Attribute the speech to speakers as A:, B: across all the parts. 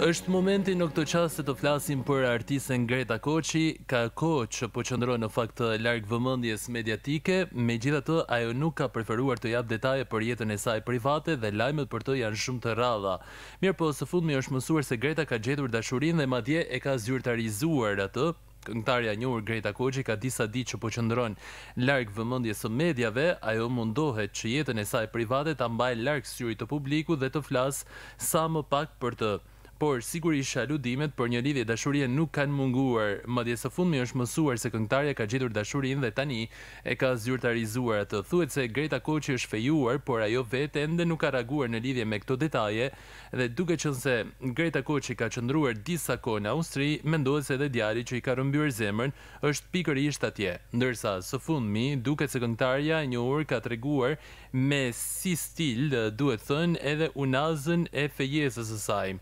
A: është momenti në këtë qasë se të flasim për artisen Greta Koqi, ka Koqë që po qëndroj në fakt të largë vëmëndjes mediatike, me gjitha të ajo nuk ka preferuar të jap detaje për jetën e saj private dhe lajmet për të janë shumë të radha. Mirë po, së fundmi është mësuar se Greta ka gjetur dashurin dhe madje e ka zyrtarizuar atë, Këngëtarja njohur Greta Koçi ka disa ditë që po qëndron larg vëmendjes së mediave, ajo mundohet që jetën e saj private ta mbajë larg syrit të publikut dhe të flas sa më pak për të. Por sigur i aludimet për një lidhje dashurie nuk kanë munguar. Më së fundmi është mësuar se këngtarja ka gjetur dashurinë dhe tani e ka zyrtarizuar. Ato thuhet se Greta Koçi është fejuar, por ajo vetë ende nuk ka reaguar në lidhje me këto detaje. Dhe duke qenë se Greta Koçi ka qëndruar disa kohë në Austri, mendohet se edhe djali që i ka rrëmbyer zemrën është pikërisht atje. Ndërsa së fundmi duket se këngtarja një orë ka treguar me si stil, duhet thënë, edhe unazën e fejesës së saj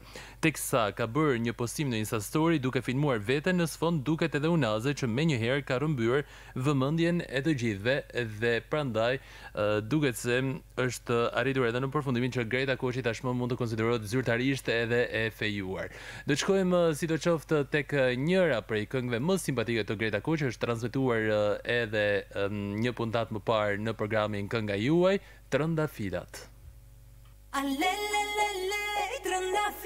A: teksa ka bërë një postim në Insta Story duke filmuar veten në sfond duket edhe unaze që njëherë ka rrëmbyer vëmendjen e të gjithëve dhe prandaj duket se është arritur edhe në përfundimin që Greta Koçi tashmë mund të konsiderohet zyrtarisht edhe e fejuar. Do të shkojmë sidoqoftë tek njëra prej këngëve më simpatike të Greta Koçi është transmetuar edhe një puntat më parë në programin Kënga juaj, Trëndafilat. Alelelele, trëndafilat.